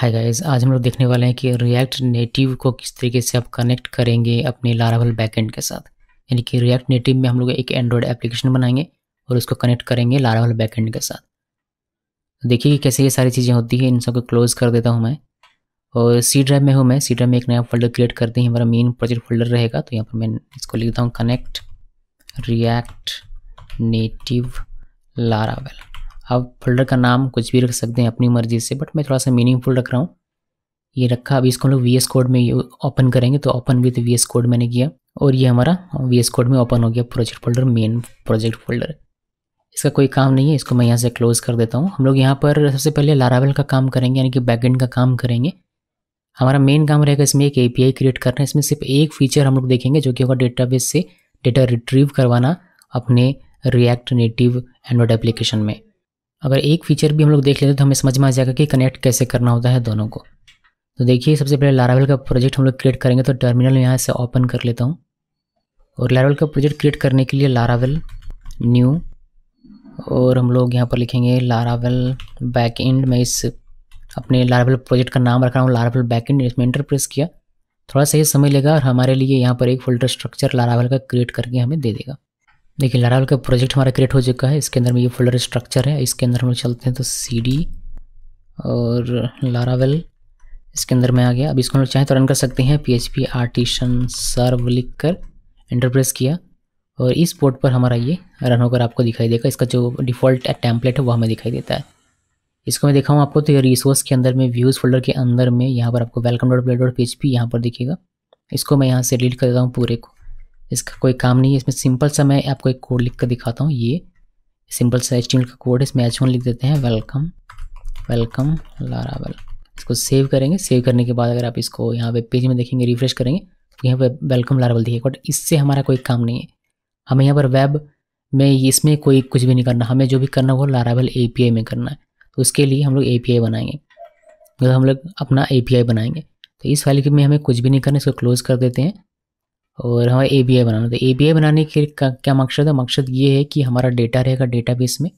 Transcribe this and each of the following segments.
hi guys आज हम लोग देखने वाले हैं कि रिएक्ट नेटिव को किस तरीके से आप कनेक्ट करेंगे अपने लारावल बैकएंड के साथ यानी कि रिएक्ट नेटिव में हम लोग एक एंड्रॉयड एप्लीकेशन बनाएंगे और उसको कनेक्ट करेंगे लारावल बैकएंड के साथ देखिए कैसे ये सारी चीज़ें होती हैं इन सबको क्लोज कर देता हूँ मैं और सी ड्राइव में हूँ मैं सी ड्राइव में एक नया फोल्डर क्रिएट करते हैं हमारा मेन प्रोजेक्ट फोल्डर रहेगा तो यहाँ पर मैं इसको लिखता हूँ कनेक्ट रिएक्ट नेटिव लारावेल आप फोल्डर का नाम कुछ भी रख सकते हैं अपनी मर्जी से बट मैं थोड़ा सा मीनिंगफुल रख रहा हूँ ये रखा अभी इसको हम लोग वी कोड में ओपन करेंगे तो open with V S code मैंने किया और ये हमारा वी एस कोड में ओपन हो गया project folder main project folder इसका कोई काम नहीं है इसको मैं यहाँ से क्लोज़ कर देता हूँ हम लोग यहाँ पर सबसे पहले लारावेल का काम करेंगे यानी कि बैकएंड का काम करेंगे हमारा मेन काम रहेगा इसमें एक एपीआई क्रिएट करना है इसमें सिर्फ एक फीचर हम लोग देखेंगे जो कि होगा डेटाबेस से डेटा रिट्रीव करवाना अपने रिएक्ट नेटिव एंड्रॉयड एप्लीकेशन में अगर एक फीचर भी हम लोग देख लेते तो हमें समझ में आ जाएगा कि कनेक्ट कैसे करना होता है दोनों को तो देखिए सबसे पहले लारावेल का प्रोजेक्ट हम लोग क्रिएट करेंगे तो टर्मिनल यहाँ से ओपन कर लेता हूँ और लारावेल का प्रोजेक्ट क्रिएट करने के लिए लारावेल न्यू और हम लोग यहाँ पर लिखेंगे लारावेल बैक एंड मैं इस अपने लारावेल प्रोजेक्ट का नाम रख रहा हूँ लारावेल बैक एंड इसमें इंटर प्रेस किया थोड़ा सा ये समय लेगा और हमारे लिए यहाँ पर एक फोल्डर स्ट्रक्चर लारावेल का क्रिएट करके हमें दे देगा देखिए लारावल का प्रोजेक्ट हमारा क्रिएट हो चुका है इसके अंदर में ये फोल्डर स्ट्रक्चर है इसके अंदर हम लोग चलते हैं तो सी और लारावेल इसके अंदर में आ गया अब इसको हम लोग चाहें तो रन कर सकते हैं P H P artisan serve लिख कर इंटरप्रेस किया और इस पोर्ट पर हमारा ये रन होकर आपको दिखाई देगा इसका जो डिफ़ॉल्ट टैंपलेट है वो हमें दिखाई देता है इसको मैं दिखाऊँ आपको तो ये रिसोर्स के अंदर में व्यूज़ फोल्डर के अंदर में यहाँ पर आपको welcome dot blade dot P यहाँ पर दिखेगा इसको मैं यहाँ से डिलीट कर देता हूँ पूरे को इसका कोई काम नहीं है इसमें सिंपल सा मैं आपको एक कोड लिख कर दिखाता हूँ ये सिंपल सा एच का कोड है इसमें एच लिख देते हैं वेलकम वेलकम लारावल इसको सेव करेंगे सेव करने के बाद अगर आप इसको यहाँ वेब पेज में देखेंगे रिफ्रेश करेंगे तो यहाँ पर वेलकम लारावल दिखेगा बट इससे हमारा कोई काम नहीं है हमें यहाँ पर वेब में इसमें कोई कुछ भी नहीं करना हमें जो भी करना वो लारावेल ए में करना है तो उसके लिए हम लोग ए बनाएंगे मतलब हम लोग अपना ए बनाएंगे तो इस फाइल में हमें कुछ भी नहीं करना इसको क्लोज़ कर देते हैं और हमें ए बी आई बनाना तो ए बी आई बनाने के का क्या मकसद है मकसद ये है कि हमारा डेटा रहेगा बेस में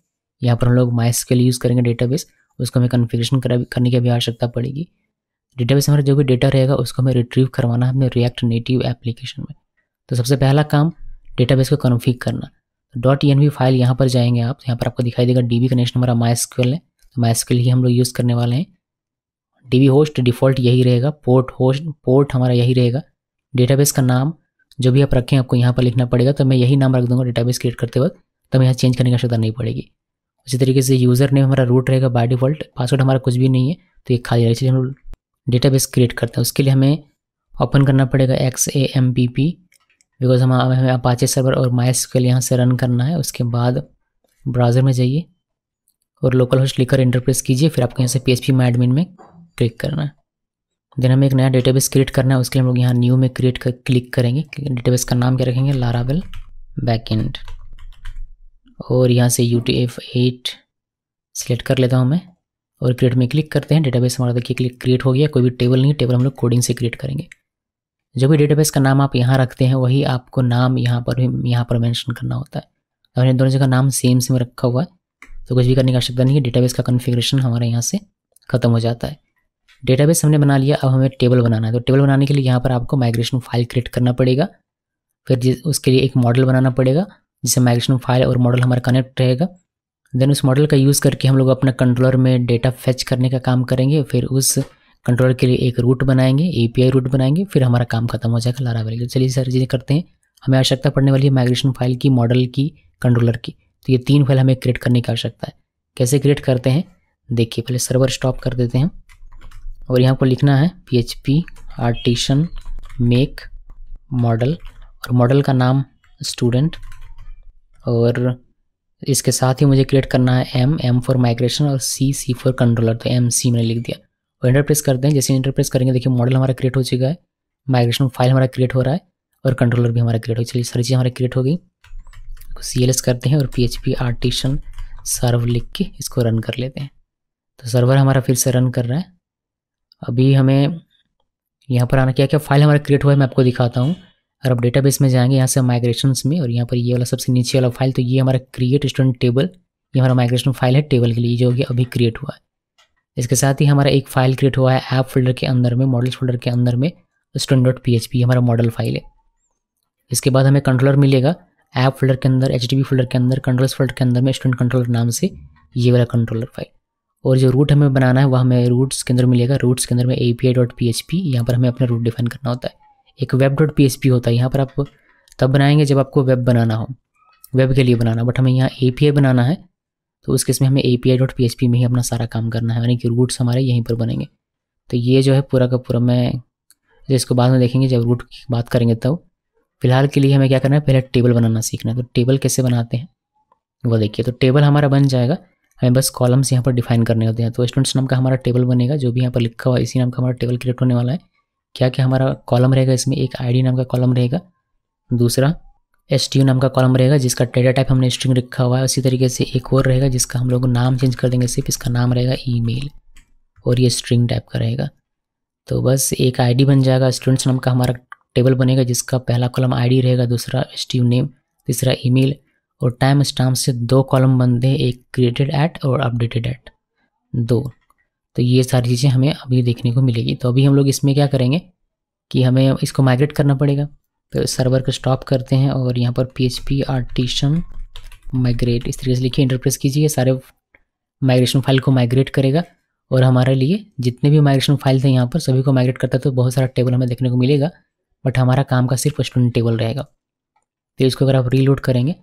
यहाँ पर हम लोग माइस के लिए यूज़ करेंगे बेस उसको हमें कन्फिग्रेशन करने की भी आवश्यकता पड़ेगी डेटाबेस हमारा जो भी डेटा रहेगा उसको हमें रिट्रीव करवाना है अपने रिएक्ट नेटिव एप्लीकेशन में तो सबसे पहला काम बेस को कन्फिग करना डॉट ई फाइल यहाँ पर जाएंगे आप यहाँ पर आपको दिखाई देगा डी बी कनेक्शन हमारा माइस्क्यूएल है तो माइस्क्यूएल ही हम लोग यूज़ करने वाले हैं डी होस्ट डिफ़ॉल्ट यही रहेगा पोर्ट होस्ट पोर्ट हमारा यही रहेगा डेटाबेस का नाम जो भी आप रखें आपको यहाँ पर लिखना पड़ेगा तो मैं यही नाम रख दूंगा डेटाबेस क्रिएट करते वक्त तो मैं यहाँ चेंज करने की आवश्यकता नहीं पड़ेगी उसी तरीके से यूज़र नेम हमारा रूट रहेगा बाय डिफ़ॉल्ट पासवर्ड हमारा कुछ भी नहीं है तो ये खाली रहेगा इसलिए हम डेटा क्रिएट करते हैं उसके लिए हमें ओपन करना पड़ेगा X A M P P because हम हमें अपाचे सर्वर और माइस के लिए यहाँ से रन करना है उसके बाद ब्राउज़र में जाइए और लोकल होस्ट लिखकर इंटरप्रेस कीजिए फिर आपको यहाँ से पी एच पी में क्लिक करना है देन हमें एक नया डेटाबेस क्रिएट करना है उसके लिए हम लोग यहाँ न्यू में क्रिएट कर क्लिक करेंगे डेटाबेस का नाम क्या रखेंगे लारावेल बैकेंड और यहाँ से U T F eight select कर लेता हूँ मैं और क्रिएट में क्लिक करते हैं डेटाबेस हमारा देखिए क्लिक क्रिएट हो गया कोई भी टेबल नहीं टेबल हम लोग कोडिंग से क्रिएट करेंगे जो भी डेटाबेस का नाम आप यहाँ रखते हैं वही आपको नाम यहाँ पर भी यहाँ पर मैंशन करना होता है हमने दोनों जगह नाम सेम सेम रखा हुआ है तो कुछ भी करने की आवश्यकता नहीं है डेटाबेस का कन्फिग्रेशन हमारे यहाँ से खत्म हो जाता है डेटाबेस हमने बना लिया अब हमें टेबल बनाना है तो टेबल बनाने के लिए यहाँ पर आपको माइग्रेशन फाइल क्रिएट करना पड़ेगा फिर उसके लिए एक मॉडल बनाना पड़ेगा जिससे माइग्रेशन फाइल और मॉडल हमारा कनेक्ट रहेगा देन उस मॉडल का यूज़ करके हम लोग अपना कंट्रोलर में डेटा फैच करने का काम करेंगे फिर उस कंट्रोलर के लिए एक रूट बनाएंगे ए रूट बनाएंगे फिर हमारा काम खत्म हो जाएगा लारा वाली तो चलिए सर चीज़ें करते हैं हमें आवश्यकता पड़ने वाली है माइग्रेशन फाइल की मॉडल की कंट्रोलर की तो ये तीन फाइल हमें क्रिएट करने की आवश्यकता है कैसे क्रिएट करते हैं देखिए पहले सर्वर स्टॉप कर देते हैं और यहाँ पर लिखना है P H P artisan make model और मॉडल का नाम स्टूडेंट और इसके साथ ही मुझे क्रिएट करना है एम एम फॉर माइग्रेशन और सी सी फॉर कंट्रोलर तो एम सी मैंने लिख दिया और इंटरप्रेस करते हैं जैसे इंटरप्रेस करेंगे देखिए मॉडल हमारा क्रिएट हो चुका है माइग्रेशन फाइल हमारा क्रिएट हो रहा है और कंट्रोलर भी हमारा क्रिएट हो चलिए सारी चीज़ हमारी क्रिएट हो गई सी एल एस करते हैं और P H P artisan serve लिख के इसको रन कर लेते हैं तो सर्वर हमारा फिर से रन कर रहा है अभी हमें यहाँ पर आना क्या क्या फाइल हमारा क्रिएट हुआ है मैं आपको दिखाता हूँ और अब डेटा में जाएंगे यहाँ से माइग्रेशन में और यहाँ पर ये वाला सबसे नीचे वाला फाइल तो ये हमारा क्रिएट स्टूडेंट टेबल ये हमारा माइग्रेशन फाइल है टेबल के लिए जो कि अभी क्रिएट हुआ है इसके साथ ही हमारा एक फाइल क्रिएट हुआ है ऐप फोल्डर के अंदर में मॉडल्स फोल्डर के अंदर में स्टूडेंट डॉट पी एच पी हमारा मॉडल फाइल है इसके बाद हमें कंट्रोलर मिलेगा ऐप फोल्डर के अंदर एच डी फोल्डर के अंदर कंट्रोल्स फोल्डर के अंदर में स्टूडेंट कंट्रोलर नाम से ये वाला कंट्रोलर फाइल और जो रूट हमें बनाना है वह हमें रूट्स के अंदर मिलेगा रूट्स के अंदर में API P I dot P H पी यहाँ पर हमें अपना रूट डिफाइन करना होता है एक वेब डॉट पी एच पी होता है यहाँ पर आप तब बनाएंगे जब आपको वेब बनाना हो वेब के लिए बनाना बट हमें यहाँ ए पी आई बनाना है तो उस केस में हमें API P I dot P H P में ही अपना सारा काम करना है यानी कि रूट्स हमारे यहीं पर बनेंगे तो ये जो है पूरा का पूरा मैं इसको बाद में देखेंगे जब रूट की बात करेंगे तब फिलहाल के लिए हमें क्या करना है पहले टेबल बनाना सीखना है तो टेबल कैसे बनाते हैं वो देखिए तो टेबल हमारा बन जाएगा हमें बस कॉलम्स यहाँ पर डिफाइन करने होते हैं तो स्टूडेंट्स नाम का हमारा टेबल बनेगा जो भी यहाँ पर लिखा हुआ इसी नाम का हमारा टेबल क्रिएट होने वाला है क्या क्या हमारा कॉलम रहेगा इसमें एक आईडी नाम का कॉलम रहेगा दूसरा एस नाम का कॉलम रहेगा जिसका डेटा टाइप हमने स्ट्रिंग लिखा हुआ है उसी तरीके से एक और रहेगा जिसका हम लोग नाम चेंज कर देंगे सिर्फ इसका नाम रहेगा मेल और ये स्ट्रिंग टाइप का रहेगा तो बस एक डी बन जाएगा स्टूडेंट्स नाम का हमारा टेबल बनेगा जिसका पहला कॉलम डी रहेगा दूसरा एस नेम तीसरा मेल और टाइम स्टाम्प से दो कॉलम बनते हैं एक क्रिएटेड एट और अपडेटेड एट दो तो ये सारी चीज़ें हमें अभी देखने को मिलेगी तो अभी हम लोग इसमें क्या करेंगे कि हमें इसको माइग्रेट करना पड़ेगा तो सर्वर को स्टॉप करते हैं और यहाँ पर P H P artisan migrate इस तरीके से लिखिए इंटरप्रेस कीजिए सारे माइग्रेशन फाइल को माइग्रेट करेगा और हमारे लिए जितने भी माइग्रेशन फाइल थे यहाँ पर सभी को माइग्रेट करता है तो बहुत सारा टेबल हमें देखने को मिलेगा बट हमारा काम का सिर्फ स्टूडेंट टेबल रहेगा तो इसको अगर आप रीलोड करेंगे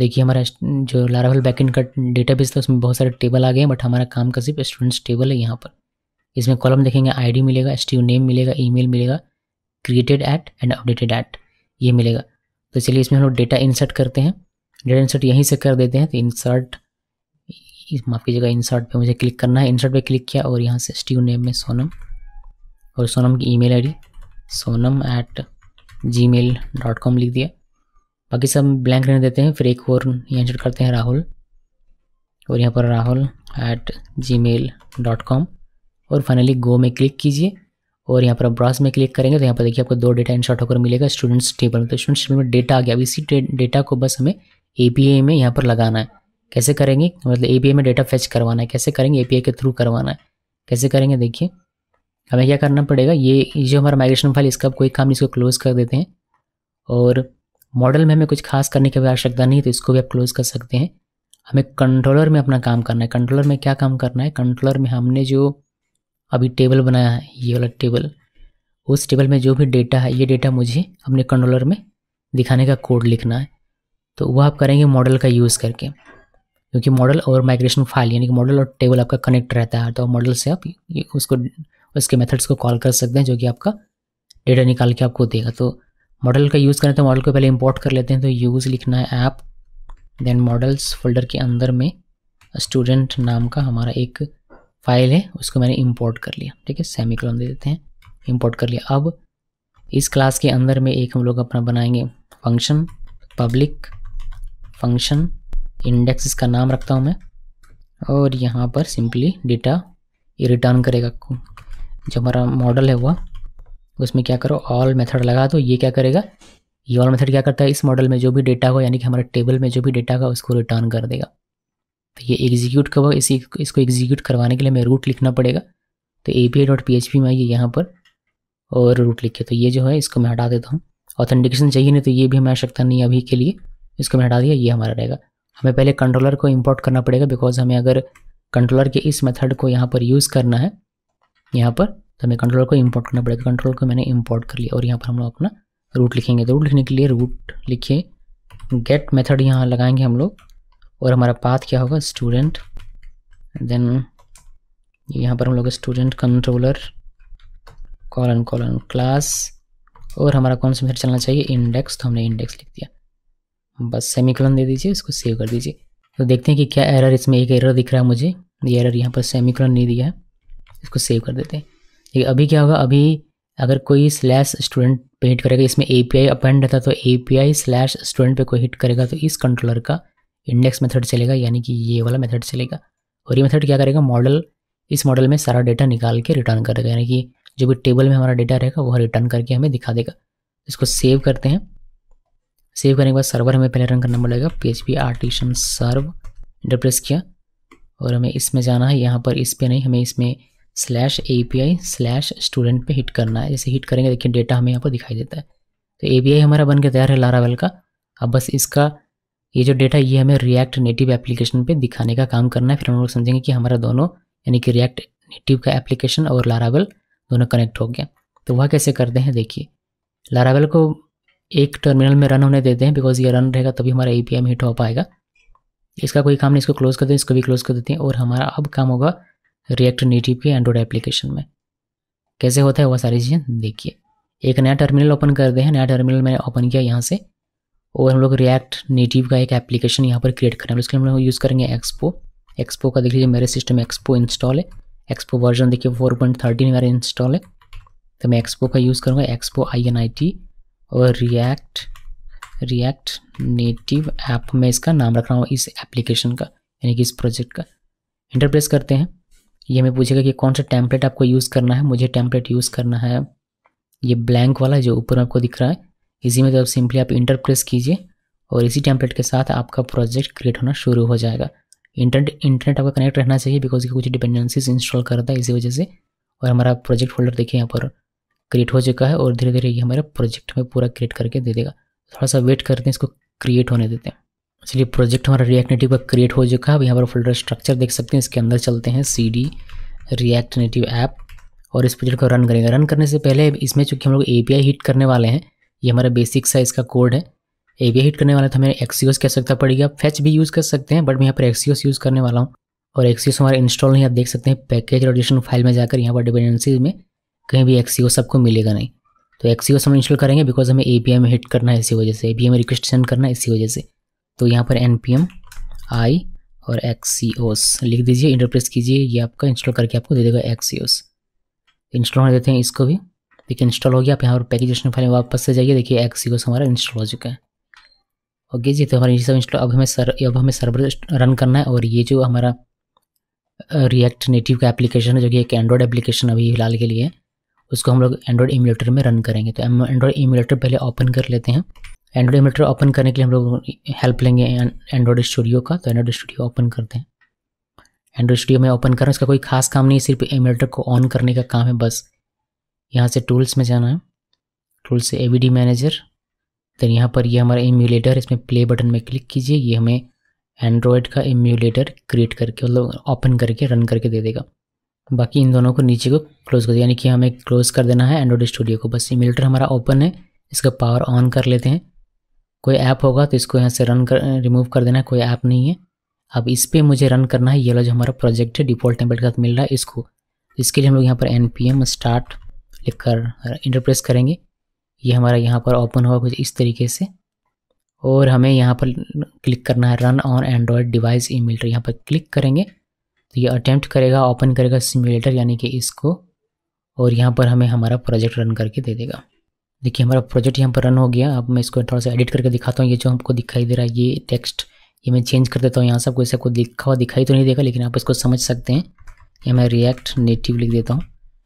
देखिए हमारा जो लारावल बैकेंड का डेटाबेस था उसमें बहुत सारे टेबल आ गए हैं बट हमारा काम का सिर्फ स्टूडेंट्स टेबल है यहाँ पर इसमें कॉलम देखेंगे आईडी मिलेगा एस नेम मिलेगा ईमेल मिलेगा created at and updated at ये मिलेगा तो चलिए इसमें हम लोग डेटा इंसर्ट करते हैं डेटा इंसर्ट यहीं से कर देते हैं तो इंसर्ट माफ़ कीजिएगा इंसर्ट पे मुझे क्लिक करना है इंसर्ट पे क्लिक किया और यहाँ से स्टीव नेम में सोनम और सोनम की email ID Sonam at Gmail dot com लिख दिया बाकी सब ब्लैंक रहने देते हैं फिर एक और यहाँ एंटर करते हैं राहुल और यहाँ पर Rahul at Gmail dot com और फाइनली गो में क्लिक कीजिए और यहाँ पर आप ब्रास में क्लिक करेंगे तो यहाँ पर देखिए आपको दो डेटा इंसर्ट होकर मिलेगा स्टूडेंट्स टेबल तो स्टूडेंट्स टेबल में डेटा आ गया अब इसी डेटा को बस हमें ए में यहाँ पर लगाना है कैसे करेंगे मतलब ए में डेटा फेच करवाना है कैसे करेंगे ए के थ्रू करवाना है कैसे करेंगे देखिए हमें क्या करना पड़ेगा ये जो हमारा माइग्रेशन फाइल इसका कोई काम इसको क्लोज कर देते हैं और मॉडल में हमें कुछ खास करने की आवश्यकता नहीं तो इसको भी आप क्लोज कर सकते हैं हमें कंट्रोलर में अपना काम करना है कंट्रोलर में क्या काम करना है कंट्रोलर में हमने जो अभी टेबल बनाया है ये वाला टेबल उस टेबल में जो भी डेटा है ये डेटा मुझे अपने कंट्रोलर में दिखाने का कोड लिखना है तो वह आप करेंगे मॉडल का यूज़ करके क्योंकि मॉडल और माइग्रेशन फाइल यानी कि मॉडल और टेबल आपका कनेक्ट रहता है तो मॉडल से आप उसको उसके मेथड्स को कॉल कर सकते हैं जो कि आपका डेटा निकाल के आपको देगा तो मॉडल का यूज़ करें तो मॉडल को पहले इंपोर्ट कर लेते हैं तो यूज़ लिखना है ऐप देन मॉडल्स फोल्डर के अंदर में स्टूडेंट नाम का हमारा एक फाइल है उसको मैंने इंपोर्ट कर लिया ठीक है सेमी कलम दे देते हैं इंपोर्ट कर लिया अब इस क्लास के अंदर में एक हम लोग अपना बनाएंगे फंक्शन पब्लिक फंक्शन इंडेक्स इसका नाम रखता हूँ मैं और यहाँ पर सिंपली डेटा ये रिटर्न करेगा जो हमारा मॉडल है वह उसमें क्या करो ऑल मेथड लगा दो ये क्या करेगा ये ऑल मेथड क्या करता है इस मॉडल में जो भी डेटा हो यानी कि हमारे टेबल में जो भी डेटा होगा उसको रिटर्न कर देगा तो ये एग्जीक्यूट कब इसी इसको एग्जीक्यूट करवाने के लिए हमें रूट लिखना पड़ेगा तो A P I dot P H P में आइए यहाँ पर और रूट लिखे तो ये जो है इसको मैं हटा देता हूँ ऑथेंटिकेशन चाहिए नहीं तो ये भी हमें आवश्यकता नहीं अभी के लिए इसको मैं हटा दिया ये हमारा रहेगा हमें पहले कंट्रोलर को इम्पोर्ट करना पड़ेगा बिकॉज हमें अगर कंट्रोलर के इस मेथड को यहाँ पर यूज़ करना है यहाँ पर तो हमें कंट्रोल को इम्पोर्ट करना पड़ेगा कंट्रोल तो को मैंने इम्पोर्ट कर लिया और यहाँ पर हम लोग अपना रूट लिखेंगे तो रूट लिखने के लिए रूट लिखिए गेट मेथड यहाँ लगाएंगे हम लोग और हमारा पाथ क्या होगा स्टूडेंट देन यहाँ पर हम लोग student controller colon colon class और हमारा कौन सा मेथड चलना चाहिए इंडेक्स तो हमने इंडेक्स लिख दिया बस सेमिकोलन दे दीजिए इसको सेव कर दीजिए तो देखते हैं कि क्या एरर इसमें एक एरर दिख रहा है मुझे ये एरर यहाँ पर सेमिकोलन नहीं दिया है इसको सेव कर देते हैं ठीक है अभी क्या होगा अभी अगर कोई स्लैश स्टूडेंट पे हिट करेगा इसमें ए पी आई अपेंड रहता तो A P I slash student पर कोई हिट करेगा तो इस कंट्रोलर का इंडेक्स मेथड चलेगा यानी कि ये वाला मेथड चलेगा और ये मेथड क्या करेगा मॉडल इस मॉडल में सारा डेटा निकाल के रिटर्न कर देगा यानी कि जो भी टेबल में हमारा डेटा रहेगा वह रिटर्न करके हमें दिखा देगा इसको सेव करते हैं सेव करने के बाद सर्वर हमें पहले रन करना पड़ेगा P H P artisan serve enter press किया और हमें इसमें जाना है यहाँ पर इस पर नहीं हमें इसमें slash A P I slash student पे हिट करना है जैसे हिट करेंगे देखिए डेटा हमें यहाँ पर दिखाई देता है तो ए पी आई हमारा बन के तैयार है लारावेल का अब बस इसका ये जो डेटा ये हमें रिएक्ट नेटिव एप्लीकेशन पे दिखाने का काम करना है फिर हम लोग समझेंगे कि हमारा दोनों यानी कि रिएक्ट नेटिव का एप्लीकेशन और लारावेल दोनों कनेक्ट हो गया तो वह कैसे करते हैं देखिए लारावेल को एक टर्मिनल में रन होने देते हैं बिकॉज ये रन रहेगा तभी हमारा ए में हिट हो पाएगा इसका कोई काम नहीं इसको क्लोज कर दें इसको भी क्लोज कर देते हैं और हमारा अब काम होगा रिएक्ट नेटिव के एंड्रॉयड एप्लीकेशन में कैसे होता है वह सारी चीज़ें देखिए एक नया टर्मिनल ओपन कर दे हैं नया टर्मिनल मैंने ओपन किया यहाँ से और हम लोग रिएक्ट नेटिव का एक एप्लीकेशन यहाँ पर क्रिएट करें उसके लिए हम लोग यूज़ करेंगे एक्सपो एक्सपो का देख लीजिए मेरे सिस्टम में एक्सपो इंस्टॉल है एक्सपो वर्जन देखिए फोर पॉइंट थर्टीन मेरा इंस्टॉल है तो मैं एक्सपो का यूज़ करूँगा Expo I N I T और रिएक्ट रिएक्ट नेटिव ऐप में इसका नाम रख रहा हूँ इस एप्लीकेशन का यानी कि इस प्रोजेक्ट का इंटरप्रेस करते हैं ये हमें पूछेगा कि कौन सा टैंपलेट आपको यूज़ करना है मुझे टैंपलेट यूज़ करना है ये ब्लैंक वाला जो ऊपर आपको दिख रहा है इसी में तो आप सिंपली आप इंटर प्रेस कीजिए और इसी टैंपलेट के साथ आपका प्रोजेक्ट क्रिएट होना शुरू हो जाएगा इंटरनेट इंटरनेट आपका कनेक्ट रहना चाहिए बिकॉज कुछ डिपेंडेंसीज इंस्टॉल कर रहा है इसी वजह से और हमारा प्रोजेक्ट फोल्डर देखिए यहाँ पर क्रिएट हो चुका है और धीरे धीरे ये हमारे प्रोजेक्ट में पूरा क्रिएट करके दे देगा थोड़ा सा वेट करते हैं इसको क्रिएट होने देते हैं चलिए प्रोजेक्ट हमारा रिएक्ट नेटिव का क्रिएट हो चुका है अब यहाँ पर फोल्डर स्ट्रक्चर देख सकते हैं इसके अंदर चलते हैं C D React Native app और इस प्रोजेक्ट को रन करेंगे रन करने से पहले इसमें चूँकि हम लोग ए हिट करने वाले हैं ये हमारा बेसिक है इसका कोड है ए हिट करने वाला तो हमें एक्सीओस की आवश्यकता पड़ेगी आप फैच भी यूज़ कर सकते हैं बट मैं यहाँ पर एक्सीओस यूज़ करने वाला हूँ और एक्सीओस हमारा इंस्टॉल नहीं आप देख सकते हैं पैकेज रोटेशन फाइल में जाकर यहाँ पर डिपेंडेंसी में कहीं भी एक्सीओस आपको मिलेगा नहीं तो एक्सीओस हम इंस्टॉल करेंगे बिकॉज हमें ए में हिट करना है इसी वजह से ए में रिक्वेस्ट सेंड करना है इसी वजह से तो यहाँ पर एन पी एम आई और एक्सीओस लिख दीजिए इंटरप्रेस कीजिए ये आपका इंस्टॉल करके आपको दे देगा एक्सीओस इंस्टॉल होने देते हैं इसको भी देखिए इंस्टॉल हो गया आप यहाँ पर पैकेजेशन फाइल में वापस से जाइए देखिए एक्सीओस हमारा इंस्टॉल हो चुका है ओके जी तो हमारा ये सब इंस्टॉल अब हमें सर अब हमें सर्वर रन करना है और ये जो हमारा रिएक्ट uh, नेटिव का एप्लीकेशन है जो कि एक एंड्रॉयड एप्लीकेशन अभी फिलहाल के लिए उसको हम लोग एंड्रॉयड इम्यूलेटर में रन करेंगे तो एंड्रॉइड इम्यूलेटर पहले ओपन कर लेते हैं एंड्रॉयड एमुलेटर ओपन करने के लिए हम लोग हेल्प लेंगे एंड्रॉइड स्टूडियो का तो एंड्रॉइड स्टूडियो ओपन करते हैं एंड्रॉयड स्टूडियो में ओपन करना उसका इसका कोई खास काम नहीं सिर्फ एमुलेटर को ऑन करने का काम है बस यहाँ से टूल्स में जाना है टूल्स से ए मैनेजर देन यहाँ पर ये यह हमारा एम्यूलेटर इसमें प्ले बटन में क्लिक कीजिए ये हमें एंड्रॉयड का एम्यूलेटर क्रिएट करके मतलब ओपन करके रन करके दे देगा बाकी इन दोनों को नीचे को क्लोज कर दिया यानी कि हमें क्लोज कर देना है एंड्रॉइड स्टूडियो को बस इमिलेटर हमारा ओपन है इसका पावर ऑन कर लेते हैं कोई ऐप होगा तो इसको यहाँ से रन कर रिमूव कर देना है कोई ऐप नहीं है अब इस पर मुझे रन करना है येलो जो हमारा प्रोजेक्ट है डिफ़ॉल्ट टेम्पलेट के साथ मिल रहा है इसको इसके लिए हम लोग यहाँ पर एन पी एम स्टार्ट लिख कर इंटरप्रेस करेंगे ये हमारा यहाँ पर ओपन होगा कुछ इस तरीके से और हमें यहाँ पर क्लिक करना है रन ऑन एंड्रॉयड डिवाइस ई मिल रहा है यहाँ पर क्लिक करेंगे तो ये अटैम्प्ट करेगा ओपन करेगा सिम्यूलेटर यानी कि इसको और यहाँ पर हमें हमारा प्रोजेक्ट रन करके दे देगा देखिए हमारा प्रोजेक्ट यहाँ पर रन हो गया अब मैं इसको थोड़ा सा एडिट करके दिखाता हूँ ये जो हमको दिखाई दे रहा है ये टेक्स्ट ये मैं चेंज कर देता हूँ यहाँ सब आपको सबको कोई दिखा हुआ दिखाई तो नहीं देगा लेकिन आप इसको समझ सकते हैं ये मैं रिएक्ट नेटिव लिख देता हूँ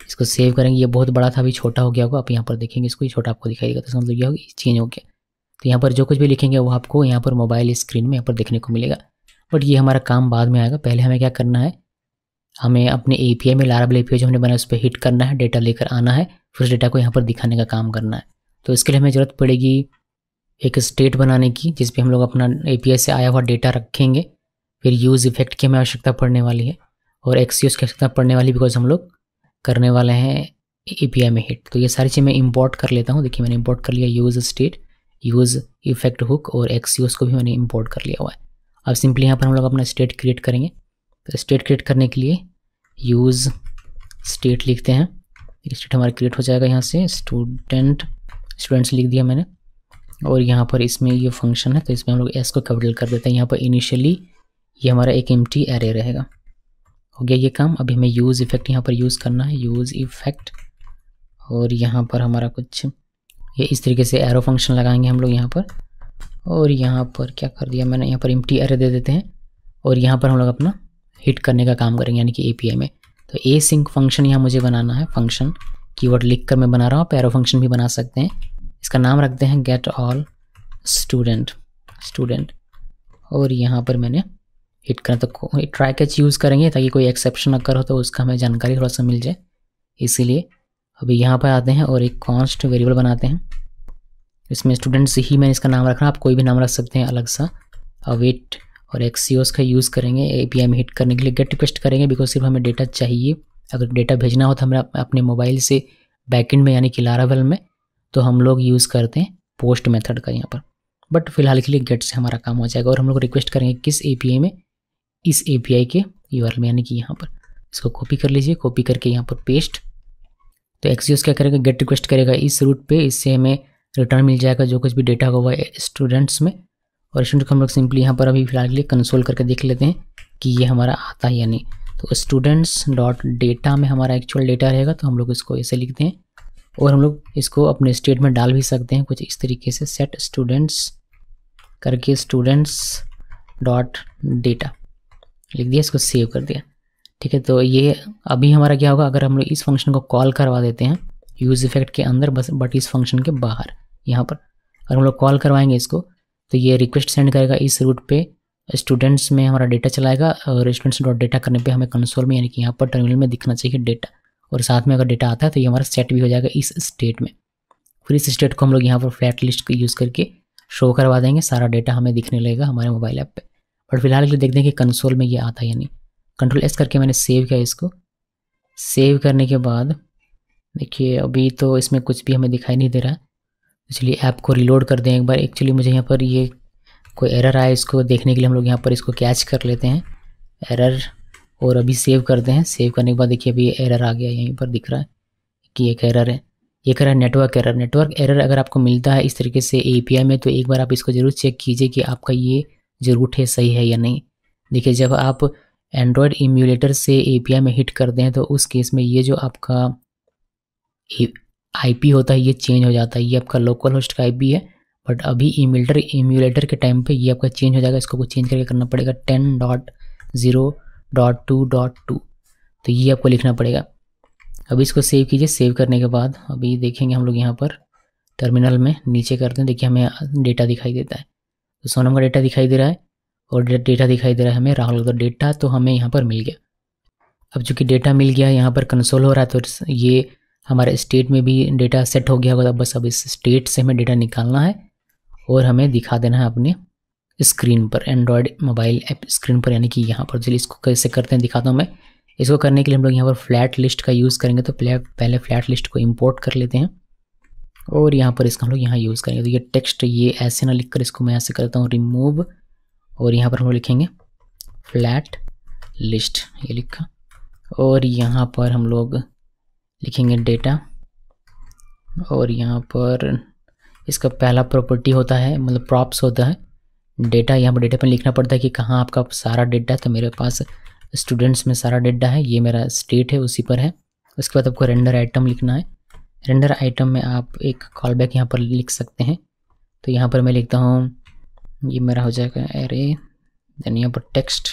इसको सेव करेंगे ये बहुत बड़ा था अभी छोटा हो गया होगा आप यहाँ पर देखेंगे इसको छोटा आपको दिखाई देगा तो समझ लो ये चेंज हो गया तो यहाँ पर जो कुछ भी लिखेंगे वो आपको यहाँ पर मोबाइल स्क्रीन में यहाँ पर देखने को मिलेगा बट ये हमारा काम बाद में आएगा पहले हमें क्या करना है हमें अपने ए में लाराबल ए जो हमने बनाया उस पर हिट करना है डेटा लेकर आना है फिर उस डेटा को यहाँ पर दिखाने का काम करना है तो इसके लिए हमें ज़रूरत पड़ेगी एक स्टेट बनाने की जिस पर हम लोग अपना ए से आया हुआ डेटा रखेंगे फिर यूज़ इफेक्ट की हमें आवश्यकता पड़ने वाली है और एक्स यूज़ की आवश्यकता पड़ने वाली बिकॉज हम लोग करने वाले हैं ए में हिट तो ये सारी चीज़ मैं इम्पोर्ट कर लेता हूँ देखिए मैंने इम्पोर्ट कर लिया use state use effect hook और एक्स यूज़ को भी मैंने इम्पोर्ट कर लिया हुआ है अब सिंपली यहाँ पर हम लोग अपना स्टेट क्रिएट करेंगे तो स्टेट क्रिएट करने के लिए यूज़ स्टेट लिखते हैं स्टेट हमारा क्रिएट हो जाएगा यहाँ से स्टूडेंट स्टूडेंट्स लिख दिया मैंने और यहाँ पर इसमें ये फंक्शन है तो इसमें हम लोग एस को कैपिटल कर देते हैं यहाँ पर इनिशियली ये हमारा एक एम टी एरे रहेगा हो गया ये काम अभी हमें यूज़ इफेक्ट यहाँ पर यूज़ करना है यूज़ इफेक्ट और यहाँ पर हमारा कुछ ये इस तरीके से एरो फंक्शन लगाएंगे हम लोग यहाँ पर और यहाँ पर क्या कर दिया मैंने यहाँ पर एम टी दे देते हैं और यहाँ पर हम लोग अपना हिट करने का काम करेंगे यानी कि ए में तो ए सिंक फंक्शन यहाँ मुझे बनाना है फंक्शन कीवर्ड कर मैं बना रहा हूँ पैरो फंक्शन भी बना सकते हैं इसका नाम रखते हैं गेट ऑल स्टूडेंट स्टूडेंट और यहाँ पर मैंने हिट करना तो ट्राई कैच यूज़ करेंगे ताकि कोई एक्सेप्शन अगर हो तो उसका हमें जानकारी थोड़ा सा मिल जाए इसीलिए अभी यहाँ पर आते हैं और एक कॉन्स्ट वेरिएबल बनाते हैं इसमें स्टूडेंट्स ही मैंने इसका नाम रखना आप कोई भी नाम रख सकते हैं अलग सा अवेट और एक्सीओस का यूज़ करेंगे ए पी हिट करने के लिए गेट रिक्वेस्ट करेंगे बिकॉज सिर्फ हमें डेटा चाहिए अगर डेटा भेजना हो तो हमें अपने मोबाइल से बैकेंड में यानी कि लारावल में तो हम लोग यूज़ करते हैं पोस्ट मेथड का यहाँ पर बट फिलहाल के लिए गेट से हमारा काम हो जाएगा और हम लोग रिक्वेस्ट करेंगे किस ए में इस ए के यू में यानी कि यहाँ पर इसको कॉपी कर लीजिए कॉपी करके यहाँ पर पेस्ट तो एक्सीओस क्या करेगा गेट रिक्वेस्ट करेगा इस रूट पर इससे हमें रिटर्न मिल जाएगा जो कुछ भी डेटा होगा वह स्टूडेंट्स में और स्टूडेंट को हम लोग सिंपली यहाँ पर अभी फिलहाल के लिए कंसोल करके देख लेते हैं कि ये हमारा आता है या नहीं तो स्टूडेंट्स डॉट डेटा में हमारा एक्चुअल डेटा रहेगा तो हम लोग इसको ऐसे लिखते हैं और हम लोग इसको अपने स्टेट में डाल भी सकते हैं कुछ इस तरीके से सेट स्टूडेंट्स करके स्टूडेंट्स डॉट डेटा लिख दिया इसको सेव कर दिया ठीक है तो ये अभी हमारा क्या होगा अगर हम लोग इस फंक्शन को कॉल करवा देते हैं यूज़ इफेक्ट के अंदर बस बट इस फंक्शन के बाहर यहाँ पर अगर हम लोग कॉल करवाएंगे इसको तो ये रिक्वेस्ट सेंड करेगा इस रूट पे स्टूडेंट्स में हमारा डेटा चलाएगा और स्टूडेंट्स डॉट डेटा करने पे हमें कंसोल में यानी कि यहाँ पर टर्मिनल में दिखना चाहिए डेटा और साथ में अगर डेटा आता है तो ये हमारा सेट भी हो जाएगा इस स्टेट में फिर इस स्टेट को हम लोग यहाँ पर फ्लैट लिस्ट यूज़ करके शो करवा देंगे सारा डेटा हमें दिखने लगेगा हमारे मोबाइल ऐप पर बट फिलहाल के लिए देखते हैं कि कंसोल में ये आता है यानी कंट्रोल एस करके मैंने सेव किया इसको सेव करने के बाद देखिए अभी तो इसमें कुछ भी हमें दिखाई नहीं दे रहा इसलिए ऐप को रिलोड कर दें एक बार एक्चुअली मुझे यहाँ पर ये कोई एरर आया इसको देखने के लिए हम लोग यहाँ पर इसको कैच कर लेते हैं एरर और अभी सेव करते हैं सेव करने के बाद देखिए अभी एरर आ गया यहीं पर दिख रहा है कि एक एरर है ये कह रहा है नेटवर्क एरर नेटवर्क एरर अगर आपको मिलता है इस तरीके से ए में तो एक बार आप इसको ज़रूर चेक कीजिए कि आपका ये जरूर है सही है या नहीं देखिए जब आप एंड्रॉयड इम्यूलेटर से ए में हिट करते हैं तो उस केस में ये जो आपका आईपी होता है ये चेंज हो जाता है ये आपका लोकल होस्ट का आईपी है बट अभी इम्यूलेटर इम्यूलेटर के टाइम पे ये आपका चेंज हो जाएगा इसको कुछ चेंज करके करना पड़ेगा ten dot zero dot two dot two तो ये आपको लिखना पड़ेगा अभी इसको सेव कीजिए सेव करने के बाद अभी देखेंगे हम लोग यहाँ पर टर्मिनल में नीचे करते हैं देखिए हमें डेटा दिखाई देता है तो सोनम का डेटा दिखाई दे रहा है और डेटा दिखाई दे रहा है हमें राहुल का डेटा तो हमें यहाँ पर मिल गया अब चूँकि डेटा मिल गया यहाँ पर कंसोल हो रहा है तो ये हमारे स्टेट में भी डेटा सेट हो गया होगा तो बस अब इस स्टेट से हमें डेटा निकालना है और हमें दिखा देना है अपने स्क्रीन पर एंड्रॉयड मोबाइल ऐप स्क्रीन पर यानी कि यहाँ पर चलिए इसको कैसे करते हैं दिखाता हूँ मैं इसको करने के लिए हम लोग यहाँ पर फ्लैट लिस्ट का यूज़ करेंगे तो पहले फ्लैट लिस्ट को इम्पोर्ट कर लेते हैं और यहाँ पर इसका हम लोग यहाँ यूज़ करेंगे तो ये टेक्स्ट ये ऐसे ना लिख इसको मैं ऐसे करता हूँ रिमूव और यहाँ पर हम लोग लिखेंगे फ्लैट लिस्ट ये लिखा और यहाँ पर हम लोग लिखेंगे डेटा और यहाँ पर इसका पहला प्रॉपर्टी होता है मतलब प्रॉप्स होता है डेटा यहाँ पर डेटा पर लिखना पड़ता है कि कहाँ आपका सारा डेटा तो मेरे पास स्टूडेंट्स में सारा डेटा है ये मेरा स्टेट है उसी पर है उसके बाद आपको रेंडर आइटम लिखना है रेंडर आइटम में आप एक कॉल बैक यहाँ पर लिख सकते हैं तो यहाँ पर मैं लिखता हूँ ये मेरा हो जाएगा अरे देन यहाँ पर टेक्स्ट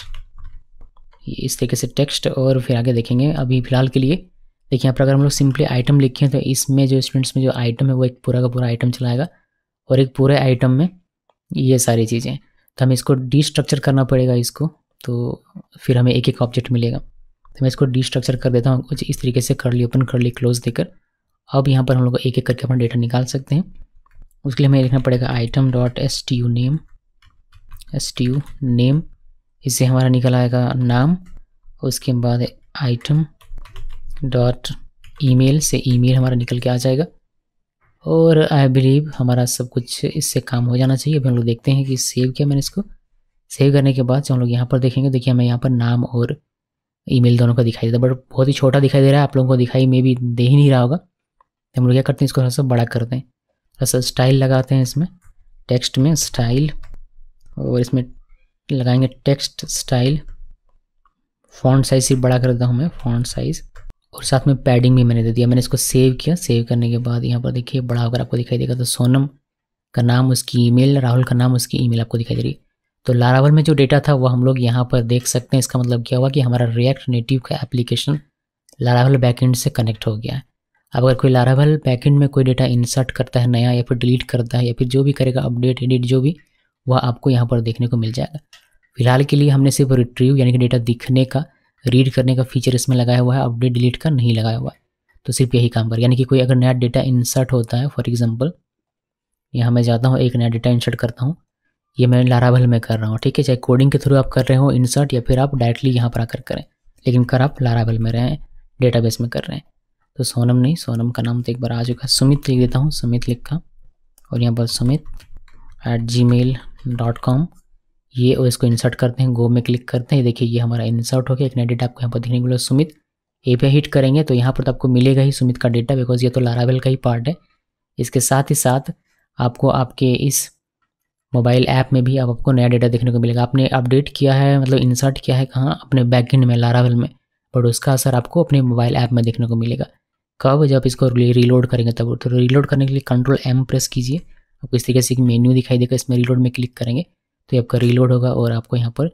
इस तरीके से टेक्स्ट और फिर आगे देखेंगे अभी फ़िलहाल के लिए देखिए यहाँ पर अगर हम लोग सिंपली आइटम लिखें तो इसमें जो स्टूडेंट्स में जो आइटम है वो एक पूरा का पूरा आइटम चलाएगा और एक पूरे आइटम में ये सारी चीज़ें तो हमें इसको डिस्ट्रक्चर करना पड़ेगा इसको तो फिर हमें एक एक ऑब्जेक्ट मिलेगा तो मैं इसको डिस्ट्रक्चर कर देता हूँ कुछ इस तरीके से कर ली ओपन कर ली क्लोज देकर अब यहाँ पर हम लोग एक एक करके अपना डेटा निकाल सकते हैं उसके लिए हमें लिखना पड़ेगा item dot S T U name S T U name इससे हमारा निकल आएगा नाम उसके बाद आइटम डॉट मेल से मेल हमारा निकल के आ जाएगा और आई बिलीव हमारा सब कुछ इससे काम हो जाना चाहिए अभी हम लोग देखते हैं कि सेव किया मैंने इसको सेव करने के बाद जब हम लोग यहाँ पर देखेंगे देखिए हमें यहाँ पर नाम और ईमेल दोनों का दिखाई देता है बट बहुत ही छोटा दिखाई दे रहा है आप लोगों को दिखाई मे भी दे ही नहीं रहा होगा तो हम लोग क्या करते हैं इसको थोड़ा सा बड़ा करते हैं थोड़ा सा स्टाइल लगाते हैं इसमें टेक्स्ट में स्टाइल और इसमें लगाएंगे टेक्स्ट स्टाइल फॉन्ट साइज सिर्फ बड़ा कर देता हूँ मैं फॉन्ट साइज़ और साथ में पैडिंग भी मैंने दे दिया मैंने इसको सेव किया सेव करने के बाद यहाँ पर देखिए बड़ा होकर आपको दिखाई देगा तो सोनम का नाम उसकी ईमेल राहुल का नाम उसकी ईमेल आपको दिखाई दे रही है तो लारावल में जो डेटा था वो हम लोग यहाँ पर देख सकते हैं इसका मतलब क्या हुआ कि हमारा रिएक्ट नेटिव का एप्लीकेशन लारावल बैकेंड से कनेक्ट हो गया है अब अगर कोई लारावल बैकेंड में कोई डेटा इंसर्ट करता है नया या फिर डिलीट करता है या फिर जो भी करेगा अपडेट एडिट जो भी वह आपको यहाँ पर देखने को मिल जाएगा फिलहाल के लिए हमने सिर्फ रिट्रीव यानी कि डेटा दिखने का रीड करने का फीचर इसमें लगाया हुआ है अपडेट डिलीट का नहीं लगाया हुआ है तो सिर्फ यही काम कर यानी कि कोई अगर नया डेटा इंसर्ट होता है फॉर एग्जाम्पल यहाँ मैं जाता हूँ एक नया डेटा इंसर्ट करता हूँ ये मैं लारावल में कर रहा हूँ ठीक है चाहे कोडिंग के थ्रू आप कर रहे हो इंसर्ट या फिर आप डायरेक्टली यहाँ पर आकर करें लेकिन कर आप लारावल में रहें डेटा में कर रहे हैं तो सोनम नहीं सोनम का नाम तो एक बार आ चुका है सुमित लिख देता हूँ सुमित लिखा और यहाँ पर Sumit at Gmail dot com ये और इसको इंसर्ट करते हैं गो में क्लिक करते हैं देखिए ये हमारा इंसर्ट हो गया एक नया डेटा आपको यहाँ पर देखने को मिला सुमित ए पे हिट करेंगे तो यहाँ पर तो आपको मिलेगा ही सुमित का डेटा बिकॉज ये तो लारावेल का ही पार्ट है इसके साथ ही साथ आपको आपके इस मोबाइल ऐप में भी आपको नया डेटा देखने को मिलेगा आपने अपडेट किया है मतलब इंसर्ट किया है कहाँ अपने बैकहेंड में लारावेल में बट उसका असर आपको अपने मोबाइल ऐप में देखने को मिलेगा कब जब इसको रीलोड करेंगे तब तो रीलोड करने के लिए कंट्रोल एम प्रेस कीजिए आपको इस तरीके से एक मेन्यू दिखाई देगा इसमें रीलोड में क्लिक करेंगे तो ये आपका रीलोड होगा और आपको यहाँ पर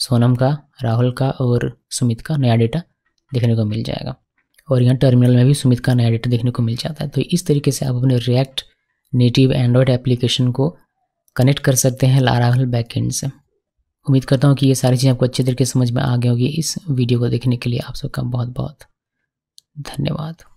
सोनम का राहुल का और सुमित का नया डेटा देखने को मिल जाएगा और यहाँ टर्मिनल में भी सुमित का नया डेटा देखने को मिल जाता है तो इस तरीके से आप अपने रिएक्ट नेटिव एंड्रॉयड एप्लीकेशन को कनेक्ट कर सकते हैं लारावल बैकेंड से उम्मीद करता हूँ कि ये सारी चीज़ें आपको अच्छे तरीके से समझ में आ गई होगी इस वीडियो को देखने के लिए आप सबका बहुत बहुत धन्यवाद